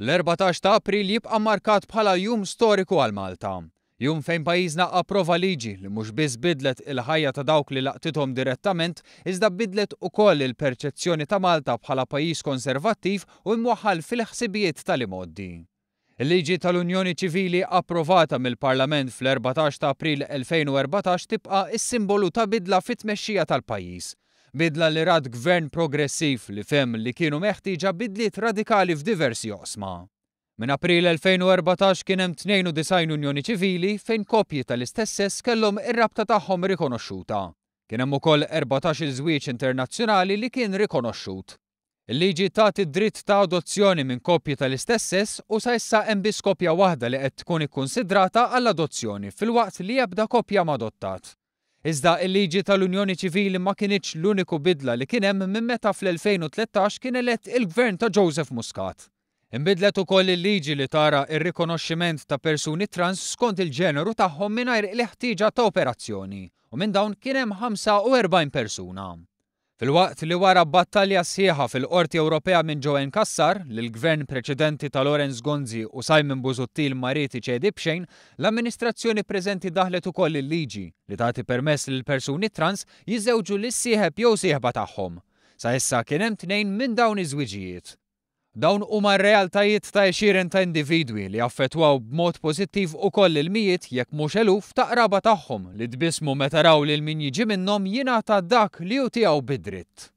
L-14 ta' April jibqa' markat bħala jum storiku għal Malta. Jum fejn pajjiżna approva liġi li mhux biss bidlet il-ħajja ta' dawk li laqtithom direttament, iżda bidlet ukoll il-perċezzjoni ta' Malta bħala pajjiż konservattiv u imwaħħal fil-ħsibijiet tal-imoddi. Il-liġi tal-Unjoni Ċivili approvata mill-Parlament fl-14 ta' April 2014 tibqa' is-simbolu ta' bidla fit-tmexxija tal-pajjiż bidla li rad gvern progressiv li fem li kienu meħtieġa bidliet radikali f'diversi osma. Min April 2014 kien hemm 92 unjoni ċivili fejn kopji tal-istess kellhom ir-rabta tagħhom rikonoxxuta. Kien hemm ukoll 14 żwieġ internazzjonali li kien rikonoxxut. Il-liġi id dritt ta' adozzjoni minn koppji tal-istess u sa issa hemm biss kopja waħda li qed tkun ikkunsidrata għall adozzjoni fil-waqt li jabda kopja madottat. Iżda il-liġi tal-Unjoni ċivili ma kienieċ l-uniku bidla li kien hemm minn meta fl-2013 kien elett il-gvern ta' Joseph Muscat. Imbidlet ukoll il-liġi li tara il rikonoxximent ta' persuni trans skont il-ġeneru tagħhom mingħajr il-ħtieġa ta' operazzjoni u minn dawn kien hemm 45 persuna. Fil-waqt li wara battalja sħiħa fil-Qorti Ewropea minn Joe Kassar, l-gvern preċedenti ta' Lorenz Gonzi u Simon Buzuttil Mariti ċedibxejn, l-amministrazzjoni preżenti daħlet ukoll il-liġi li tagħti permess l persuni trans jiżewġu l-sieħeb jew sieħba tagħhom. Sa issa kien hemm tnejn minn dawn iż-żwiġijiet. Dawn huma realtajiet ta' xiren ta' individwi li affettwaw b'mod pożittiv u koll il-mijiet jekk mhux eluf ta' qraba tagħhom li tbismu meta raw lil min jiġi minnhom jingħata dak li hu tiegħu bidritt.